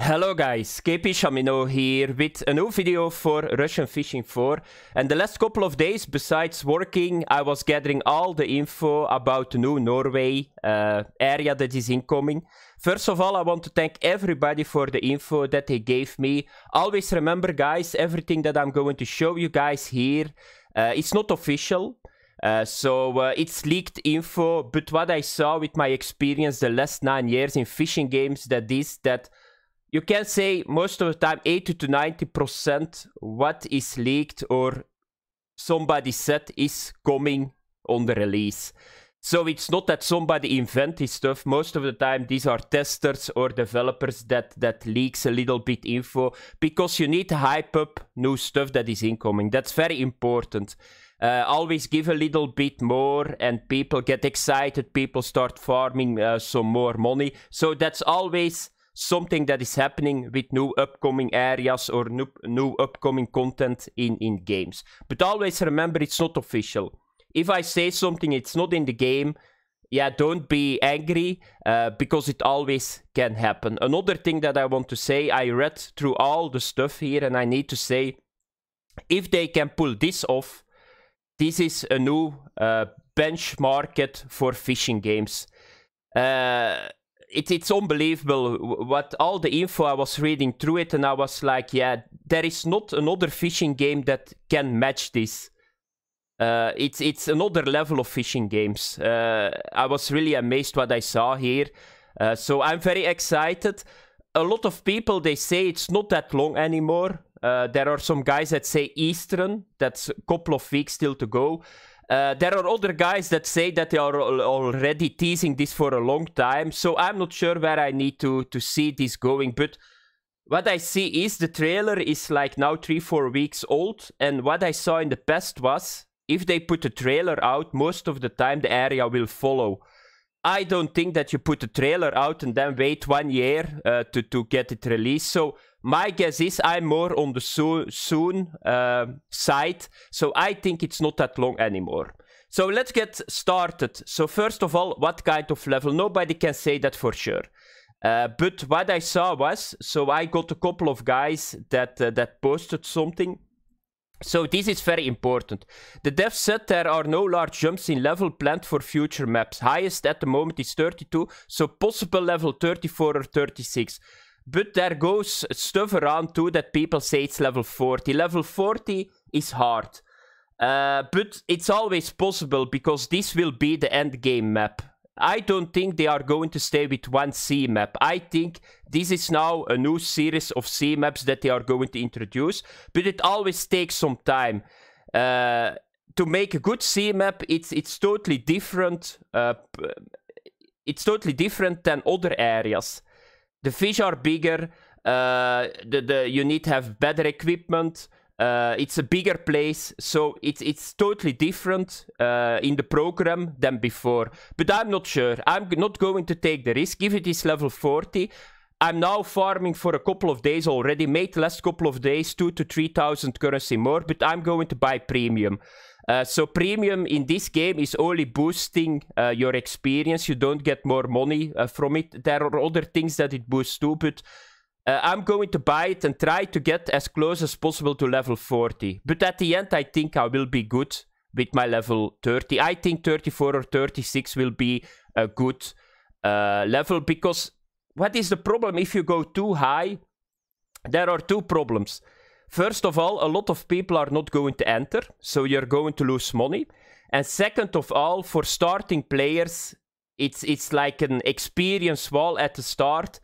Hello guys, KP Shamino here with a new video for Russian Fishing 4 and the last couple of days besides working I was gathering all the info about the new Norway uh, area that is incoming. First of all I want to thank everybody for the info that they gave me. Always remember guys, everything that I'm going to show you guys here, uh, it's not official. Uh, so uh, it's leaked info, but what I saw with my experience the last nine years in fishing games that is that you can say most of the time 80 to 90% what is leaked or somebody said is coming on the release. So it's not that somebody invented stuff. Most of the time, these are testers or developers that that leaks a little bit info because you need to hype up new stuff that is incoming. That's very important. Uh, always give a little bit more, and people get excited. People start farming uh, some more money. So that's always something that is happening with new upcoming areas or new, new upcoming content in, in games. But always remember, it's not official. If I say something, it's not in the game, yeah, don't be angry uh, because it always can happen. Another thing that I want to say, I read through all the stuff here and I need to say if they can pull this off, this is a new uh, benchmark for fishing games. Uh, it, it's unbelievable what all the info I was reading through it, and I was like, yeah, there is not another fishing game that can match this. Uh, it's it's another level of fishing games. Uh, I was really amazed what I saw here, uh, so I'm very excited. A lot of people they say it's not that long anymore. Uh, there are some guys that say Eastern. That's a couple of weeks still to go. Uh, there are other guys that say that they are al already teasing this for a long time, so I'm not sure where I need to, to see this going, but what I see is the trailer is like now 3-4 weeks old, and what I saw in the past was, if they put a trailer out, most of the time the area will follow. I don't think that you put a trailer out and then wait one year uh, to to get it released. So my guess is I'm more on the so soon uh, side. So I think it's not that long anymore. So let's get started. So first of all, what kind of level? Nobody can say that for sure. Uh, but what I saw was, so I got a couple of guys that uh, that posted something so this is very important. The dev said there are no large jumps in level planned for future maps. Highest at the moment is 32, so possible level 34 or 36. But there goes stuff around too that people say it's level 40. Level 40 is hard. Uh, but it's always possible because this will be the end game map. I don't think they are going to stay with one C map. I think this is now a new series of C maps that they are going to introduce, but it always takes some time. Uh, to make a good C map, it's it's totally different. Uh, it's totally different than other areas. The fish are bigger. Uh, the, the you need to have better equipment. Uh, it's a bigger place, so it's it's totally different uh, in the program than before. But I'm not sure. I'm not going to take the risk. If it is level 40, I'm now farming for a couple of days already. Made last couple of days two to three thousand currency more, but I'm going to buy premium. Uh, so premium in this game is only boosting uh, your experience. You don't get more money uh, from it. There are other things that it boosts too, but uh, I'm going to buy it and try to get as close as possible to level 40. But at the end, I think I will be good with my level 30. I think 34 or 36 will be a good uh, level because what is the problem if you go too high? There are two problems. First of all, a lot of people are not going to enter, so you're going to lose money. And second of all, for starting players, it's it's like an experience wall at the start,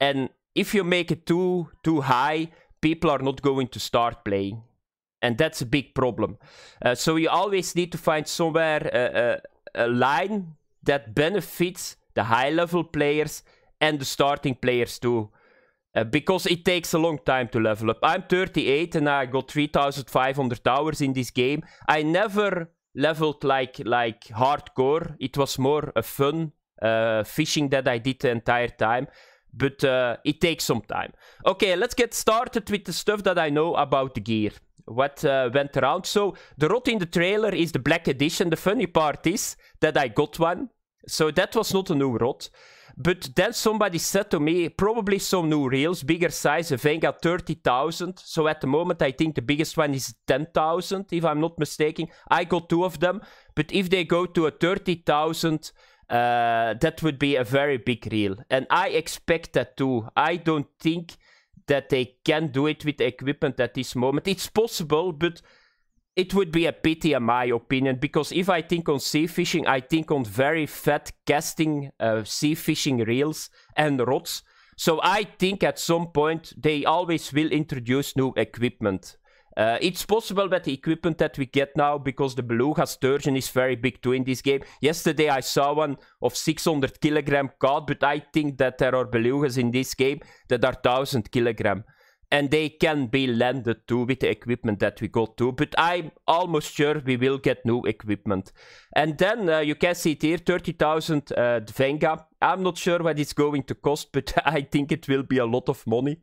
and if you make it too too high, people are not going to start playing. And that's a big problem. Uh, so you always need to find somewhere a, a, a line that benefits the high level players and the starting players too. Uh, because it takes a long time to level up. I'm 38 and I got 3,500 hours in this game. I never leveled like like hardcore. It was more a fun uh, fishing that I did the entire time but uh, it takes some time. Okay, let's get started with the stuff that I know about the gear. What uh, went around. So, the rot in the trailer is the black edition. The funny part is that I got one. So, that was not a new rot. But then somebody said to me, probably some new reels, bigger size, a Venga 30,000. So, at the moment, I think the biggest one is 10,000, if I'm not mistaken. I got two of them. But if they go to a 30,000, uh, that would be a very big reel. And I expect that too. I don't think that they can do it with equipment at this moment. It's possible, but it would be a pity, in my opinion, because if I think on sea fishing, I think on very fat casting uh, sea fishing reels and rods. So I think at some point they always will introduce new equipment. Uh, it's possible that the equipment that we get now, because the beluga sturgeon is very big too in this game. Yesterday I saw one of 600 kilogram caught, but I think that there are belugas in this game that are 1000 kilogram. And they can be landed too with the equipment that we got too. But I'm almost sure we will get new equipment. And then uh, you can see it here, 30,000 uh, Dvenga. I'm not sure what it's going to cost, but I think it will be a lot of money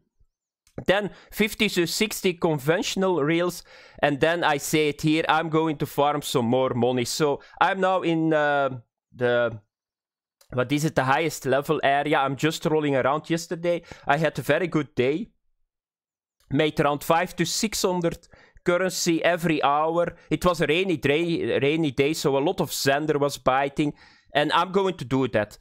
then 50 to 60 conventional reels and then i say it here i'm going to farm some more money so i'm now in uh, the what is it the highest level area i'm just rolling around yesterday i had a very good day made around 5 to 600 currency every hour it was a rainy day rainy day so a lot of sender was biting and i'm going to do that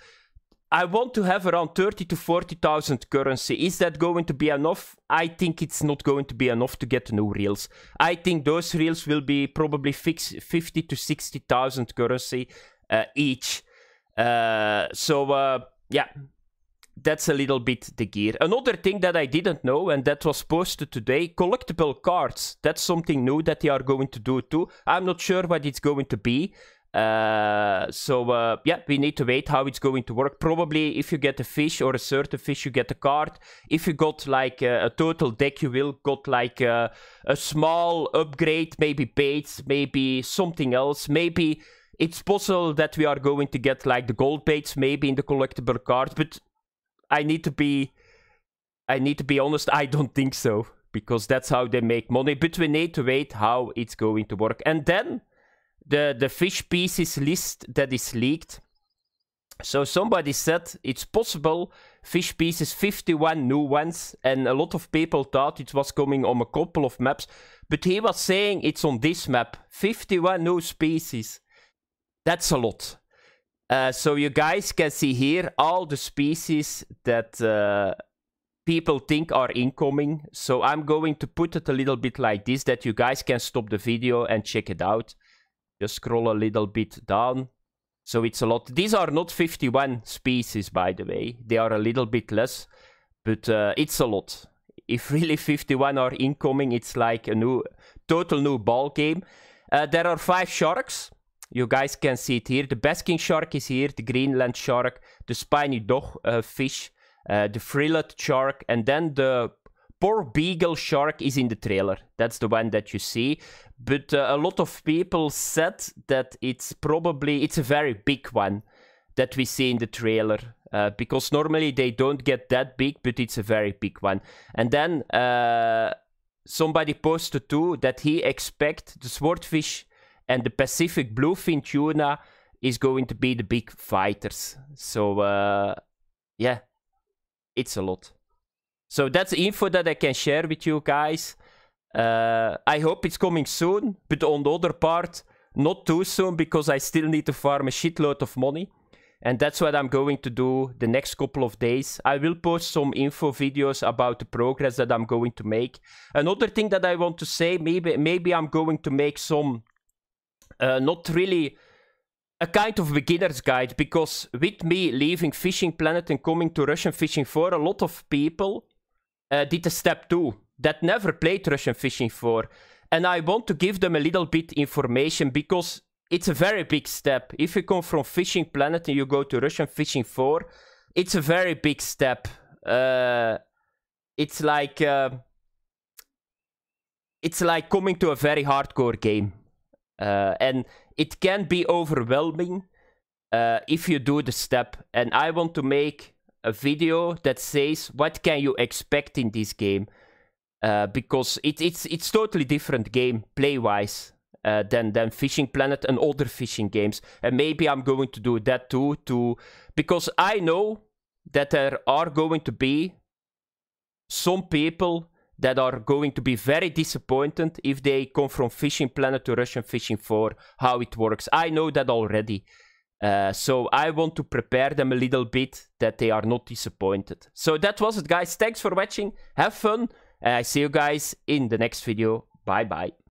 I want to have around 30 to 40,000 currency. Is that going to be enough? I think it's not going to be enough to get new reels. I think those reels will be probably fix 50 to 60,000 currency uh, each. Uh, so, uh, yeah, that's a little bit the gear. Another thing that I didn't know and that was posted today, collectible cards. That's something new that they are going to do too. I'm not sure what it's going to be. Uh, so uh, yeah, we need to wait how it's going to work. Probably if you get a fish or a certain fish, you get a card. If you got like a, a total deck, you will got like a, a, small upgrade, maybe baits, maybe something else. Maybe it's possible that we are going to get like the gold baits, maybe in the collectible card. But I need to be, I need to be honest. I don't think so because that's how they make money. But we need to wait how it's going to work, and then the, the fish pieces list that is leaked. So somebody said it's possible fish pieces 51 new ones and a lot of people thought it was coming on a couple of maps but he was saying it's on this map 51 new species that's a lot uh, so you guys can see here all the species that uh, people think are incoming so i'm going to put it a little bit like this that you guys can stop the video and check it out just scroll a little bit down. So it's a lot. These are not 51 species, by the way. They are a little bit less, but uh, it's a lot. If really 51 are incoming, it's like a new, total new ball game. Uh, there are five sharks. You guys can see it here. The basking shark is here, the Greenland shark, the spiny dog uh, fish, uh, the frillet shark, and then the poor beagle shark is in the trailer. That's the one that you see but uh, a lot of people said that it's probably it's a very big one that we see in the trailer uh, because normally they don't get that big but it's a very big one and then uh, somebody posted too that he expect the swordfish and the pacific bluefin tuna is going to be the big fighters so uh, yeah it's a lot so that's info that i can share with you guys uh, I hope it's coming soon, but on the other part, not too soon because I still need to farm a shitload of money. And that's what I'm going to do the next couple of days. I will post some info videos about the progress that I'm going to make. Another thing that I want to say, maybe maybe I'm going to make some uh, not really a kind of beginner's guide because with me leaving Fishing Planet and coming to Russian Fishing for a lot of people uh, did a step two that never played Russian fishing for. And I want to give them a little bit information because it's a very big step. If you come from Fishing Planet and you go to Russian Fishing 4, it's a very big step. Uh, it's like uh, it's like coming to a very hardcore game, uh, and it can be overwhelming uh, if you do the step. And I want to make a video that says what can you expect in this game uh, because it, it's it's totally different game play wise uh, than than Fishing Planet and other fishing games. And maybe I'm going to do that too to because I know that there are going to be some people that are going to be very disappointed if they come from Fishing Planet to Russian Fishing 4, how it works. I know that already. Uh, so I want to prepare them a little bit that they are not disappointed. So that was it, guys. Thanks for watching. Have fun. And I see you guys in the next video. Bye bye.